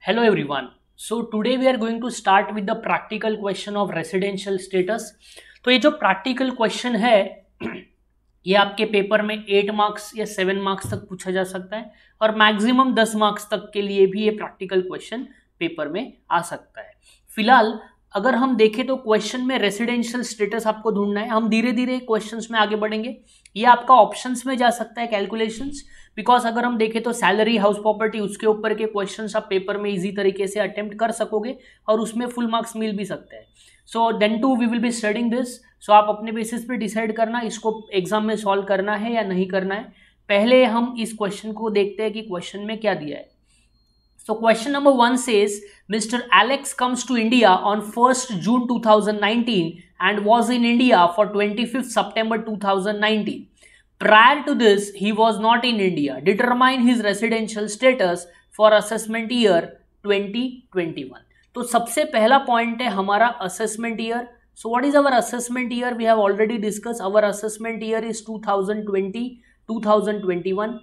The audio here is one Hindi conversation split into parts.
Hello everyone. So today we are going to start with the practical question of residential status. तो ये जो practical question है ये आपके पेपर में एट मार्क्स या सेवन मार्क्स तक पूछा जा सकता है और मैक्सिमम दस मार्क्स तक के लिए भी ये प्रैक्टिकल क्वेश्चन पेपर में आ सकता है फिलहाल अगर हम देखें तो क्वेश्चन में रेसिडेंशियल स्टेटस आपको ढूंढना है हम धीरे धीरे क्वेश्चन में आगे बढ़ेंगे ये आपका ऑप्शंस में जा सकता है कैलकुलेशंस बिकॉज अगर हम देखें तो सैलरी हाउस प्रॉपर्टी उसके ऊपर के क्वेश्चंस आप पेपर में इजी तरीके से अटेम्प्ट कर सकोगे और उसमें फुल मार्क्स मिल भी सकते हैं so then too we will be studying this so आप अपने बेसिस पे डिसाइड करना इसको एग्जाम में सॉल्व करना है या नहीं करना है पहले हम इस क्वेश्चन को देखते हैं कि क्वेश्चन में क्या दिया है So question number one says, Mr. Alex comes to India on 1st June 2019 and was in India for 25th September 2019. Prior to this, he was not in India. Determine his residential status for assessment year 2021. So, सबसे पहला point है हमारा assessment year. So what is our assessment year? We have already discussed our assessment year is 2020 2021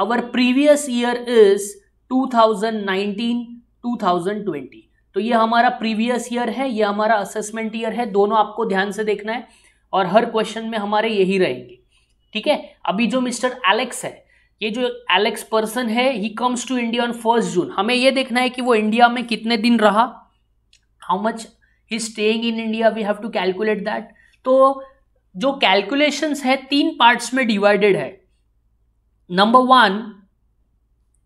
our previous year is 2019 2020 तो ये हमारा प्रीवियस ईयर है ये हमारा असेसमेंट ईयर है दोनों आपको ध्यान से देखना है और हर क्वेश्चन में हमारे यही रहेंगे ठीक है अभी जो मिस्टर एलेक्स है ये जो एलेक्स पर्सन है he comes to India on first June हमें ये देखना है कि वो इंडिया में कितने दिन रहा how much he staying in India we have to calculate that तो जो कैलकुलेशंस है तीन पार्ट्स में डिवाइडेड है number one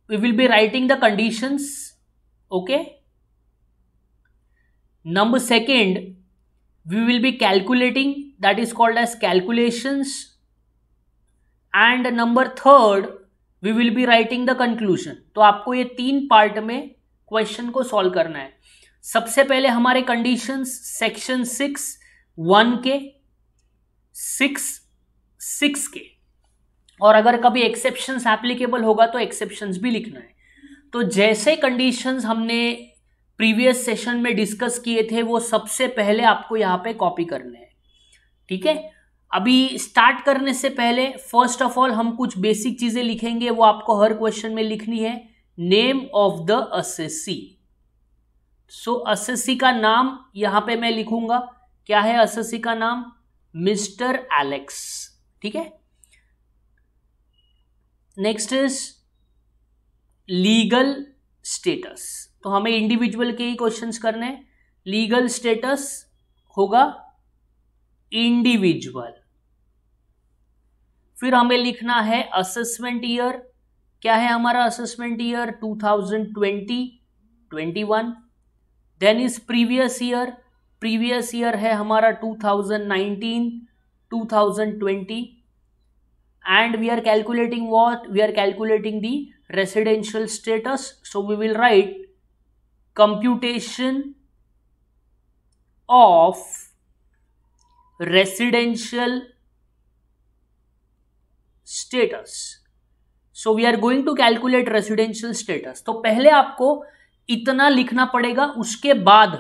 we will be writing the conditions okay number second we will be calculating that is called as calculations and number third we will be writing the conclusion तो aapko ye teen part mein question ko solve karna hai सबसे पहले हमारे कंडीशंस सेक्शन सिक्स वन के सिक्स सिक्स के और अगर कभी एक्सेप्शंस एप्लीकेबल होगा तो एक्सेप्शंस भी लिखना है तो जैसे कंडीशंस हमने प्रीवियस सेशन में डिस्कस किए थे वो सबसे पहले आपको यहाँ पे कॉपी करने हैं ठीक है अभी स्टार्ट करने से पहले फर्स्ट ऑफ ऑल हम कुछ बेसिक चीज़ें लिखेंगे वो आपको हर क्वेश्चन में लिखनी है name of the assessee so assessee का नाम यहाँ पे मैं लिखूंगा क्या है असेसी का नाम मिस्टर एलेक्स ठीक है नेक्स्ट इज लीगल स्टेटस तो हमें इंडिविजुअल के ही क्वेश्चंस करने लीगल स्टेटस होगा इंडिविजुअल फिर हमें लिखना है असेसमेंट ईयर क्या है हमारा assessment year 2020 21 then is previous year previous year है हमारा 2019 2020 and we are calculating what we are calculating the residential status so we will write computation of residential status so we are going to calculate residential status तो पहले आपको इतना लिखना पड़ेगा उसके बाद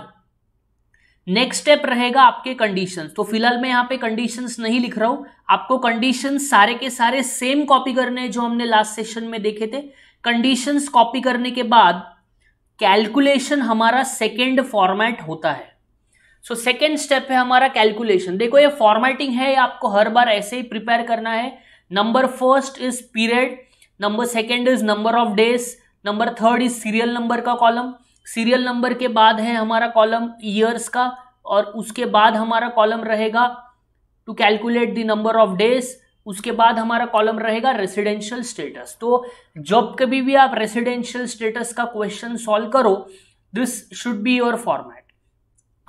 नेक्स्ट स्टेप रहेगा आपके कंडीशन तो फिलहाल मैं यहाँ पे कंडीशन नहीं लिख रहा हूं आपको कंडीशन सारे के सारे सेम कॉपी करने हैं जो हमने लास्ट सेशन में देखे थे कंडीशन कॉपी करने के बाद कैलकुलेशन हमारा सेकेंड फॉर्मेट होता है सो सेकेंड स्टेप है हमारा कैलकुलेशन देखो ये फॉर्मेटिंग है आपको हर बार ऐसे ही प्रिपेयर करना है number first is period number second is number of days number third is serial number का कॉलम सीरियल नंबर के बाद है हमारा कॉलम ईयर्स का और उसके बाद हमारा कॉलम रहेगा to calculate the number of days उसके बाद हमारा कॉलम रहेगा रेसिडेंशियल स्टेटस तो जब कभी भी आप रेसिडेंशियल स्टेटस का क्वेश्चन सॉल्व करो this should be your format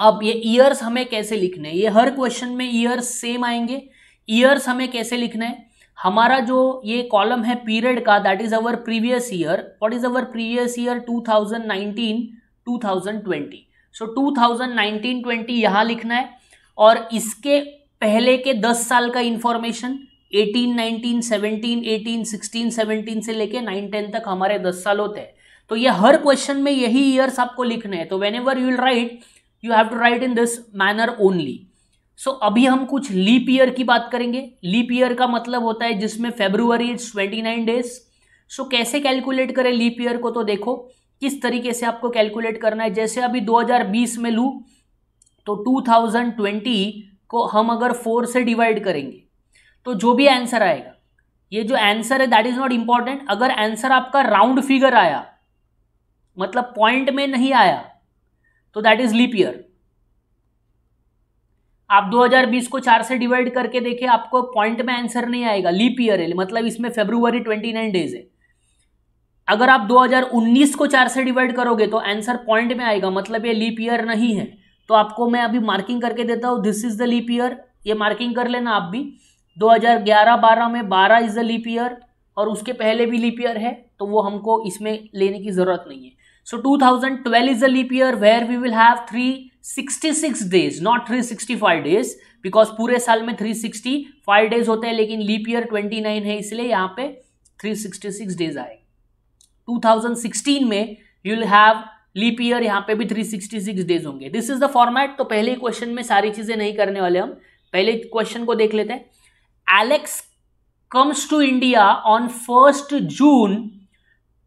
अब ये ईयर्स हमें कैसे लिखने हैं ये हर क्वेश्चन में ईयर्स सेम आएंगे ईयर्स हमें कैसे लिखना है हमारा जो ये कॉलम है पीरियड का that is our previous year what is our previous year 2019 2020 so so, 2019 20 यहाँ लिखना है और इसके पहले के 10 साल का इंफॉर्मेशन 18 19 17 18 16 17 से लेके 9 10 तक हमारे 10 साल होते हैं तो ये हर क्वेश्चन में यही ईयर्स आपको लिखने हैं तो whenever you will write you have to write in this manner only so so, अभी हम कुछ लीप ईयर की बात करेंगे लीप ईयर का मतलब होता है जिसमें February is twenty nine days so कैसे कैलकुलेट करें लीप ईयर को तो देखो किस तरीके से आपको कैलकुलेट करना है जैसे अभी 2020 में लूँ तो 2020 को हम अगर फोर से डिवाइड करेंगे तो जो भी आंसर आएगा ये जो आंसर है दैट इज नॉट इंपॉर्टेंट अगर आंसर आपका राउंड फिगर आया मतलब पॉइंट में नहीं आया तो दैट इज लीप ईयर आप 2020 को चार से डिवाइड करके देखें आपको पॉइंट में आंसर नहीं आएगा लीप ईयर है मतलब इसमें फेब्रुवरी 29 डेज है अगर आप 2019 को चार से डिवाइड करोगे तो आंसर पॉइंट में आएगा मतलब ये लीप ईयर नहीं है तो आपको मैं अभी मार्किंग करके देता हूँ this is the leap year ये मार्किंग कर लेना आप भी 2011-12 में 12 इज द लीप ईयर और उसके पहले भी लीप ईयर है तो वो हमको इसमें लेने की ज़रूरत नहीं है so twelve is the leap year where we will have three 66 days not 365 days because पूरे साल में 365 डेज होते हैं लेकिन लीप ईयर 29 है इसलिए यहाँ पे 366 डेज आए 2016 में you will have leap year यहाँ पे भी 366 डेज होंगे दिस इज द फॉर्मेट तो पहले क्वेश्चन में सारी चीजें नहीं करने वाले हम पहले क्वेश्चन को देख लेते हैं Alex comes to India on first June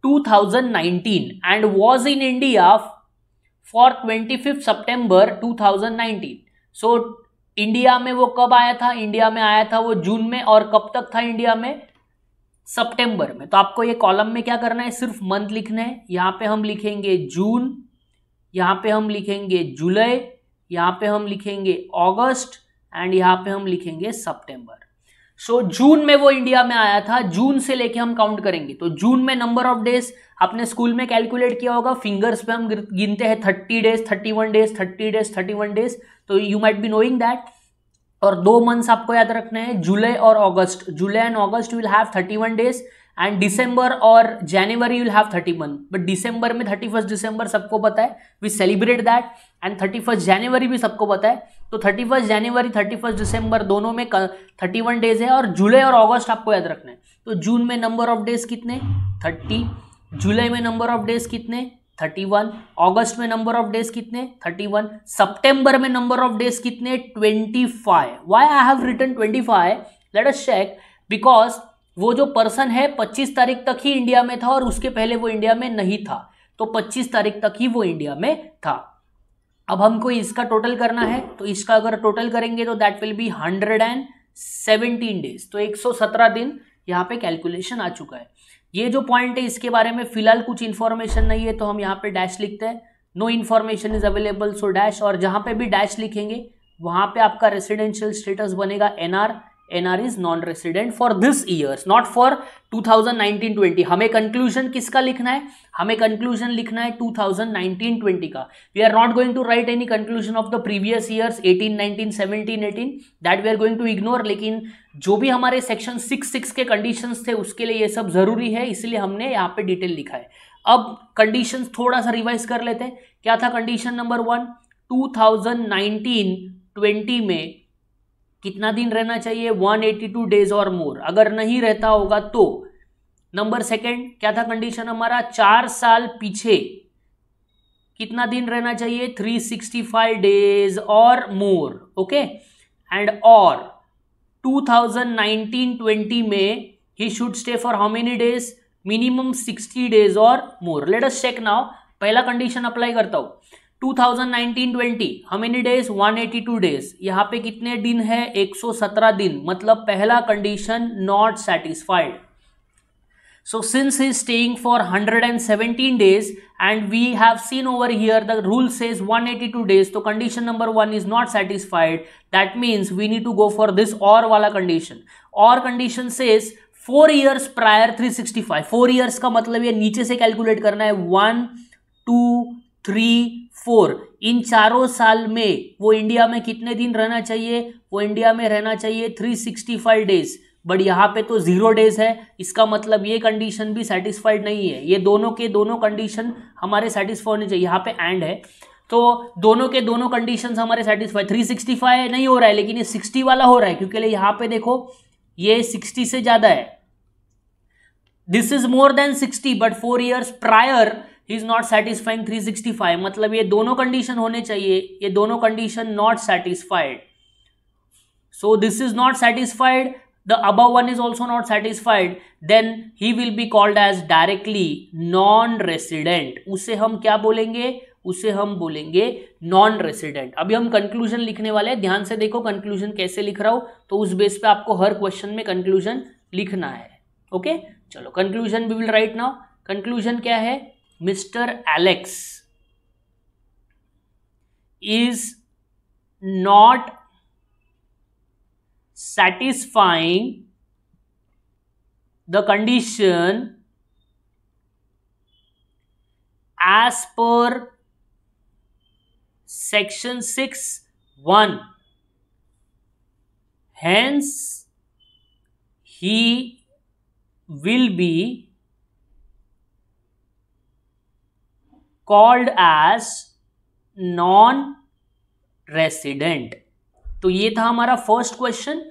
2019 and was in India for twenty fifth September two thousand nineteen so India में वो कब आया था इंडिया में आया था वो जून में और कब तक था इंडिया में सितंबर में तो आपको ये कॉलम में क्या करना है सिर्फ मंथ लिखना है यहाँ पे हम लिखेंगे जून यहाँ पे हम लिखेंगे जुलाई यहाँ पे हम लिखेंगे अगस्त एंड यहाँ पे हम लिखेंगे सितंबर सो so, जून में वो इंडिया में आया था जून से लेके हम काउंट करेंगे तो जून में नंबर ऑफ डेज आपने स्कूल में कैलकुलेट किया होगा फिंगर्स पे हम गिनते हैं thirty days thirty one days thirty days thirty one days तो you might be knowing that और दो मंथ्स आपको याद रखने हैं जुलाई और अगस्त July and August will have thirty one days and December और January will have thirty month but दिसंबर में थर्टी फर्स्ट दिसंबर सबको पता है we celebrate that and thirty first January भी सबको पता है तो thirty first January thirty first December दोनों में थर्टी वन डेज है और जुलाई और अगस्त आपको याद रखना है तो जून में नंबर ऑफ डेज कितने थर्टी जुलाई में नंबर ऑफ डेज कितने थर्टी वन ऑगस्ट में नंबर ऑफ डेज कितने थर्टी वन सप्टेम्बर में नंबर ऑफ डेज कितने twenty five why I have written twenty five let's check because वो जो पर्सन है पच्चीस तारीख तक ही इंडिया में था और उसके पहले वो इंडिया में नहीं था तो पच्चीस तारीख तक ही वो इंडिया में था अब हमको इसका टोटल करना है तो इसका अगर टोटल करेंगे तो that will be hundred and seventeen days तो एक सौ सत्रह दिन यहाँ पे कैलकुलेशन आ चुका है ये जो पॉइंट है इसके बारे में फिलहाल कुछ इन्फॉर्मेशन नहीं है तो हम यहाँ पे डैश लिखते हैं no information is available so dash और जहाँ पे भी डैश लिखेंगे वहाँ पे आपका रेसिडेंशियल स्टेटस बनेगा NR is non resident for this years not for 2019-20 हमें कंक्लूजन किसका लिखना है हमें कंक्लूजन लिखना है 2019-20 का we are not going to write any conclusion of the previous years 18 19 17 18 that we are going to ignore लेकिन जो भी हमारे सेक्शन सिक्स सिक्स के कंडीशन थे उसके लिए ये सब जरूरी है इसलिए हमने यहाँ पे डिटेल लिखा है अब कंडीशन थोड़ा सा रिवाइज कर लेते हैं क्या था condition number one nineteen twenty में कितना दिन रहना चाहिए 182 डेज और मोर अगर नहीं रहता होगा तो नंबर सेकंड क्या था कंडीशन हमारा चार साल पीछे कितना दिन रहना चाहिए 365 डेज और मोर ओके एंड और 2019-20 में ही should stay for how many days minimum 60 days और more let us check now पहला कंडीशन अप्लाई करता हूं 2019-20 हमें मेनी डेज 182 टू डेज यहाँ पे कितने दिन है 117 दिन मतलब पहला condition not satisfied so since is staying for 117 days and we have seen over here the rule says 182 two days तो condition number one is not satisfied that means we need to go for this और वाला कंडीशन और condition says four years prior three sixty five four years का मतलब ये नीचे से कैलकुलेट करना है वन टू थ्री फोर इन चारों साल में वो इंडिया में कितने दिन रहना चाहिए वो इंडिया में रहना चाहिए three sixty five days but यहाँ पे तो ज़ीरो डेज है इसका मतलब ये कंडीशन भी सेटिस्फाइड नहीं है ये दोनों के दोनों कंडीशन हमारे सेटिस्फाई होने चाहिए यहाँ पे एंड है तो दोनों के दोनों कंडीशन हमारे सेटिस्फाई थ्री सिक्सटी फाइव नहीं हो रहा है लेकिन ये सिक्सटी वाला हो रहा है क्योंकि यहाँ पे देखो ये सिक्सटी से ज़्यादा है this is more than sixty but four years prior he is not satisfying 365 मतलब ये दोनों कंडीशन होने चाहिए ये दोनों condition not satisfied so this is not satisfied the अब one is also not satisfied then he will be called as directly non resident उसे हम क्या बोलेंगे उसे हम बोलेंगे नॉन रेसिडेंट अभी हम कंक्लूजन लिखने वाले हैं ध्यान से देखो कंक्लूजन कैसे लिख रहा हूं तो उस बेस पे आपको हर क्वेश्चन में कंक्लूजन लिखना है ओके okay? चलो conclusion we will write now conclusion क्या है Mr. Alex is not satisfying the condition as per section 6 1 hence he will be called as non resident तो ये था हमारा फर्स्ट क्वेश्चन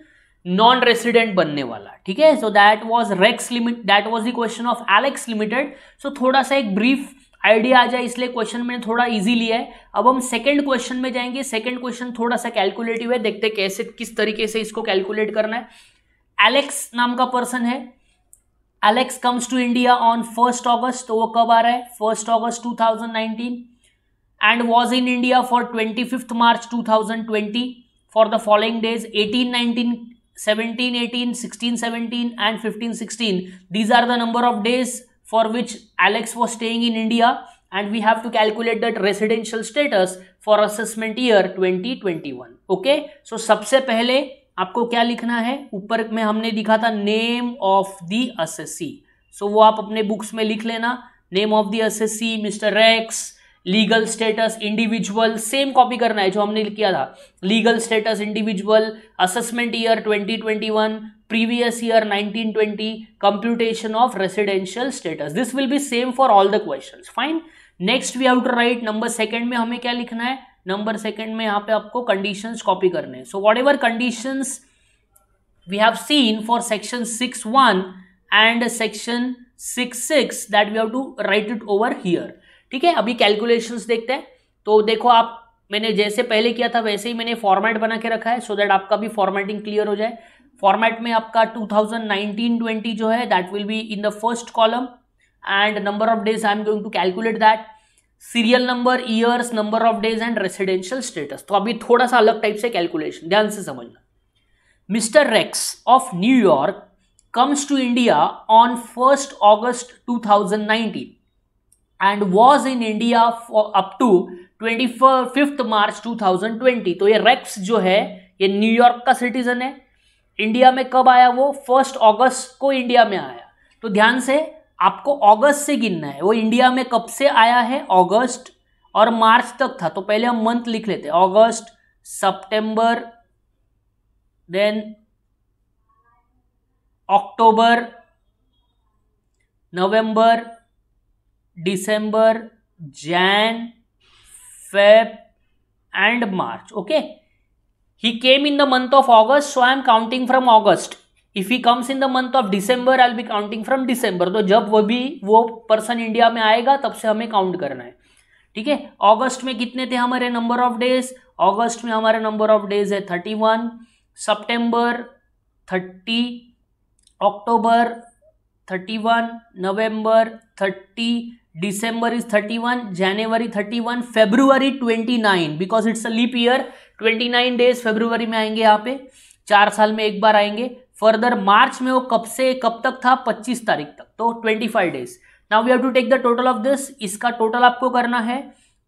नॉन रेसिडेंट बनने वाला ठीक है so that was Rex limit that was the question of Alex limited so थोड़ा सा एक ब्रीफ आइडिया आ जाए इसलिए क्वेश्चन मैंने थोड़ा इजी लिया है अब हम सेकंड क्वेश्चन में जाएंगे सेकंड क्वेश्चन थोड़ा सा कैलकुलेटिव है देखते कैसे किस तरीके से इसको कैलकुलेट करना है एलेक्स नाम का पर्सन है Alex comes to India on first August तो वो कब आ रहा है first 2019 and was in India for 25th March March 2020 for the following days 18 19 17 18 16 17 and 15 16 these are the number of days for which alex was staying in india and we have to calculate that residential status for assessment year 2021 okay so subse pehle आपको क्या लिखना है ऊपर में हमने लिखा था name of the assessee so वो आप अपने बुक्स में लिख लेना name of the assessee Mr Rex legal status individual same copy करना है जो हमने किया था legal status individual assessment year 2021 previous year 1920 computation of residential status this will be same for all the questions fine next we have to write number second में हमें क्या लिखना है नंबर सेकंड में यहाँ पे आपको कंडीशंस कॉपी करने हैं so whatever conditions seen for section six one and section six six that we have to write it over here ठीक है अभी कैलकुलेशंस देखते हैं तो देखो आप मैंने जैसे पहले किया था वैसे ही मैंने फॉर्मेट बना के रखा है सो so दैट आपका भी फॉर्मेटिंग क्लियर हो जाए फॉर्मेट में आपका 2019-20 जो है that will be in the first column and number of days I am going to calculate that serial number years number of days and residential status तो अभी थोड़ा सा अलग टाइप से कैलकुलेशन ध्यान से समझना mister racks of New York comes to India on first August 2019 and was in India up to twenty 25th March 2020 तो ये रेक्स जो है ये न्यूयॉर्क का सिटीजन है इंडिया में कब आया वो फर्स्ट ऑगस्ट को इंडिया में आया तो ध्यान से आपको अगस्त से गिनना है वो इंडिया में कब से आया है अगस्त और मार्च तक था तो पहले हम मंथ लिख लेते हैं अगस्त सितंबर देन अक्टूबर नवंबर December Jan Feb and March okay he came in the month of August so I am counting from August if he comes in the month of December I be counting from December तो जब वो भी वो पर्सन इंडिया में आएगा तब से हमें काउंट करना है ठीक है ऑगस्ट में कितने थे हमारे नंबर ऑफ डेज ऑगस्ट में हमारे नंबर ऑफ डेज है थर्टी वन सप्टेम्बर थर्टी अक्टूबर थर्टी वन नवम्बर thirty December is thirty one जनवरी thirty one February twenty nine because it's a leap year twenty nine days February में आएंगे यहाँ पे चार साल में एक बार आएंगे फर्दर मार्च में वो कब से कब तक था 25 तारीख तक तो 25 days now we have to take the total of this इसका टोटल आपको करना है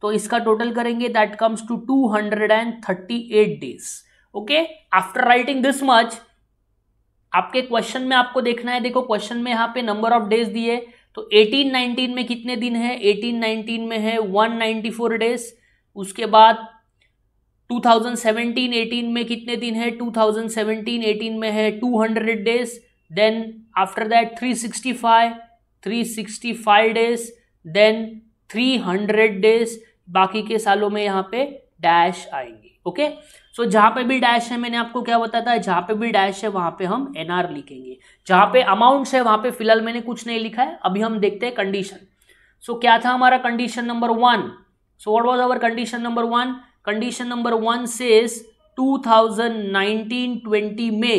तो इसका टोटल करेंगे that comes to 238 days okay after writing this much आपके क्वेश्चन में आपको देखना है देखो क्वेश्चन में यहाँ पे नंबर ऑफ डेज दिए तो एटीन नाइनटीन में कितने दिन है एटीन नाइनटीन में है 194 डेज उसके बाद 2017-18 में कितने दिन है 2017-18 में है 200 days then after that 365 365 days then 300 days बाकी के सालों में यहाँ पे डैश आएंगे ओके सो so, पे भी डैश है मैंने आपको क्या बताया था जहाँ पे भी डैश है वहाँ पे हम एनआर लिखेंगे जहाँ पे अमाउंट्स है वहाँ पे फिलहाल मैंने कुछ नहीं लिखा है अभी हम देखते हैं कंडीशन सो so, क्या था हमारा condition number one so what was our condition number one condition number one says 2019-20 में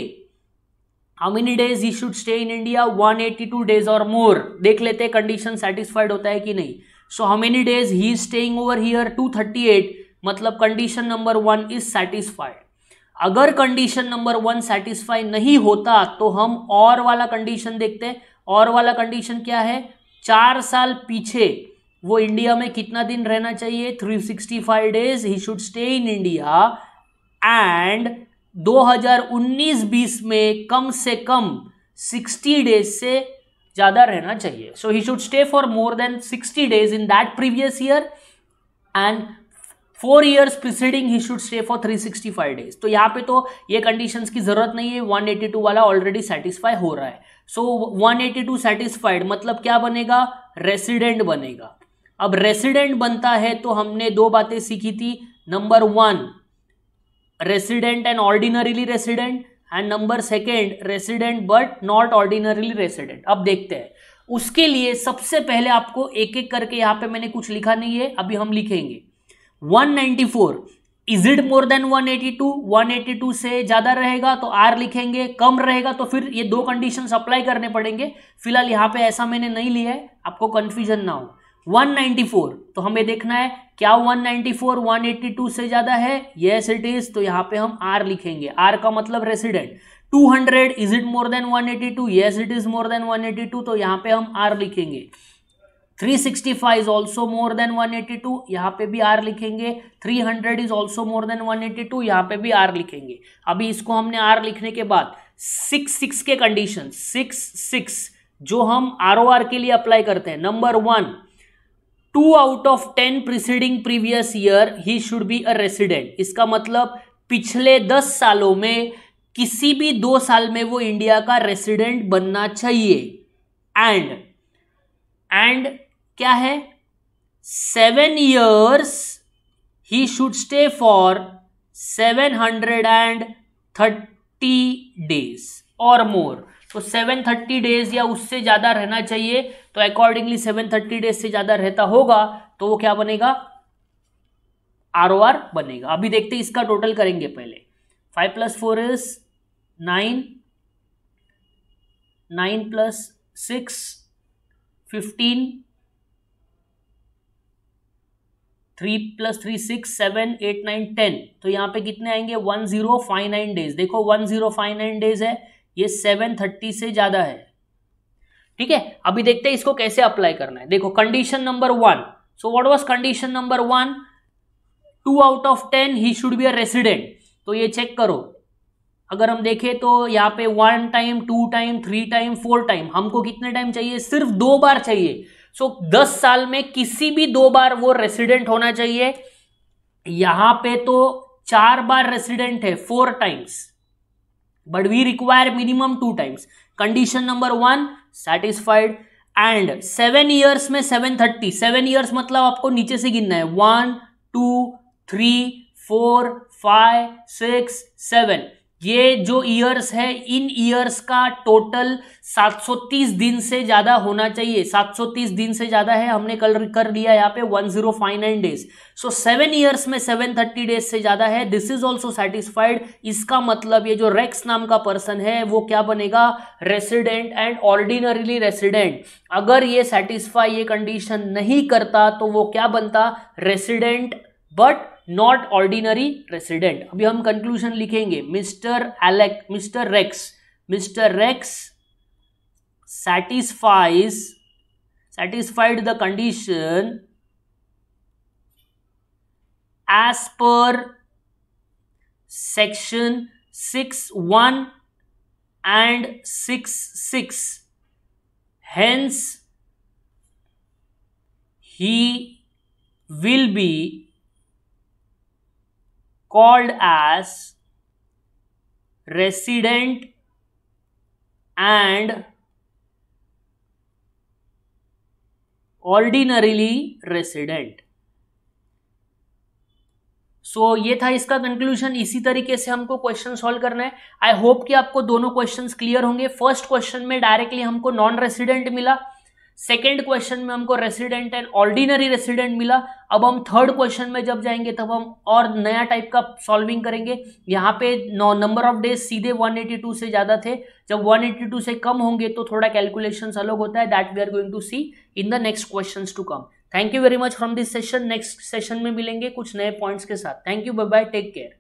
how many days he should stay in India 182 days और मोर देख लेते हैं कंडीशन सेटिस्फाइड होता है कि नहीं so how many days he is staying over here 238 मतलब condition number one is satisfied अगर कंडीशन नंबर वन सेटिस्फाई नहीं होता तो हम और वाला कंडीशन देखते हैं और वाला कंडीशन क्या है चार साल पीछे वो इंडिया में कितना दिन रहना चाहिए 365 days he should stay in India and 2019-20 में कम से कम 60 डेज से ज़्यादा रहना चाहिए so he should stay for more than 60 days in that previous year and four years preceding he should stay for 365 days तो यहाँ पे तो ये कंडीशन की जरूरत नहीं है 182 वाला ऑलरेडी सेटिस्फाई हो रहा है सो so, 182 सेटिस्फाइड मतलब क्या बनेगा रेसिडेंट बनेगा अब रेसिडेंट बनता है तो हमने दो बातें सीखी थी number one resident and ordinarily resident and number second resident but not ordinarily resident अब देखते हैं उसके लिए सबसे पहले आपको एक एक करके यहां पे मैंने कुछ लिखा नहीं है अभी हम लिखेंगे 194 इज इट मोर देन 182 182 से ज़्यादा रहेगा तो आर लिखेंगे कम रहेगा तो फिर ये दो कंडीशन अप्लाई करने पड़ेंगे फिलहाल यहाँ पे ऐसा मैंने नहीं लिया है आपको कन्फ्यूजन ना हो 194 तो हमें देखना है क्या 194 182 से ज्यादा है यस इट इज तो यहां पे हम आर लिखेंगे आर का मतलब resident 200 is it more than 182 yes it is more than 182 तो यहां पे हम आर लिखेंगे 365 sixty five is also more than one eighty two यहाँ पे भी आर लिखेंगे 300 hundred is also more than one eighty two यहाँ पे भी आर लिखेंगे अभी इसको हमने आर लिखने के बाद सिक्स सिक्स के कंडीशन सिक्स सिक्स जो हम आर के लिए अप्लाई करते हैं number one two out of ten preceding previous year he should be a resident इसका मतलब पिछले दस सालों में किसी भी दो साल में वो इंडिया का रेसिडेंट बनना चाहिए एंड एंड क्या है seven years he should stay for seven hundred and thirty days और मोर तो सेवन थर्टी डेज या उससे ज़्यादा रहना चाहिए तो अकॉर्डिंगली सेवन थर्टी डेज से ज़्यादा रहता होगा तो वो क्या बनेगा आर ओ आर बनेगा अभी देखते इसका टोटल करेंगे पहले five plus four is nine nine plus six fifteen three plus three six seven eight nine ten तो यहाँ पे कितने आएंगे one zero five nine days देखो one zero five nine days है ये सेवन थर्टी से ज़्यादा है ठीक है अभी देखते हैं इसको कैसे अप्लाई करना है देखो condition number one so what was condition number one two out of ten he should be a resident तो ये चेक करो अगर हम देखें तो यहाँ पे one time two time three time four time हमको कितने टाइम चाहिए सिर्फ दो बार चाहिए सो so, दस साल में किसी भी दो बार वो रेसिडेंट होना चाहिए यहाँ पे तो चार बार रेसिडेंट है four times but we require minimum two times condition number one satisfied and seven years में सेवन थर्टी सेवन ईयर्स मतलब आपको नीचे से गिनना है one two three four five six seven ये जो ईयर्स है इन ईयर्स का टोटल 730 दिन से ज़्यादा होना चाहिए 730 दिन से ज़्यादा है हमने कल कर लिया यहाँ पे 1059 डेज सो सेवन ईयर्स में 730 डेज से ज़्यादा है दिस इज ऑल्सो सेटिस्फाइड इसका मतलब ये जो रेक्स नाम का पर्सन है वो क्या बनेगा रेसिडेंट एंड ऑर्डिनरीली रेसिडेंट अगर ये सेटिस्फाई ये कंडीशन नहीं करता तो वो क्या बनता resident but not ordinary president अभी हम कंक्लूजन लिखेंगे Mr Alex Mr Rex Mr Rex satisfies satisfied the condition as per section six one and six six hence he will be called as resident and ordinarily resident so so, ये था इसका कंक्लूजन इसी तरीके से हमको क्वेश्चन सॉल्व करना है आई होप कि आपको दोनों क्वेश्चंस क्लियर होंगे फर्स्ट क्वेश्चन में डायरेक्टली हमको नॉन रेसिडेंट मिला सेकेंड क्वेश्चन में हमको रेसिडेंट एंड ऑर्डिनरी रेसिडेंट मिला अब हम थर्ड क्वेश्चन में जब जाएंगे तब हम और नया टाइप का सॉल्विंग करेंगे यहाँ पे नंबर ऑफ डेज सीधे 182 से ज़्यादा थे जब 182 से कम होंगे तो थोड़ा कैलकुलेशन अलग होता है that we are going to see in the next question to come thank you very much from this session next session में मिलेंगे कुछ नए पॉइंट्स के साथ thank you bye bye take care